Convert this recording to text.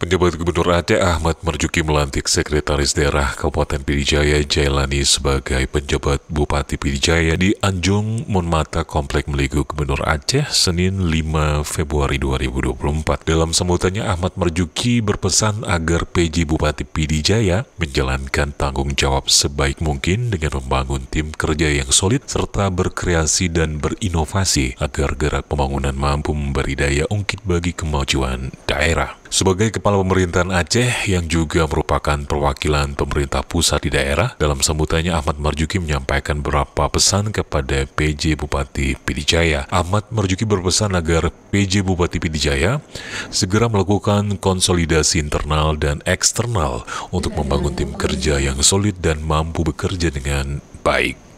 Penjabat Gubernur Aceh Ahmad Marjuki melantik Sekretaris Daerah Kabupaten Pidijaya Jailani sebagai penjabat Bupati Pidijaya di Anjung Monmata Komplek Meligu Gubernur Aceh Senin 5 Februari 2024. Dalam sambutannya Ahmad Marjuki berpesan agar PJ Bupati Pidijaya menjalankan tanggung jawab sebaik mungkin dengan membangun tim kerja yang solid serta berkreasi dan berinovasi agar gerak pembangunan mampu memberi daya ungkit bagi kemajuan daerah. Sebagai kepala pemerintahan Aceh yang juga merupakan perwakilan pemerintah pusat di daerah, dalam sambutannya Ahmad Marjuki menyampaikan beberapa pesan kepada PJ Bupati Pidijaya. Ahmad Marjuki berpesan agar PJ Bupati Pidijaya segera melakukan konsolidasi internal dan eksternal untuk membangun tim kerja yang solid dan mampu bekerja dengan baik.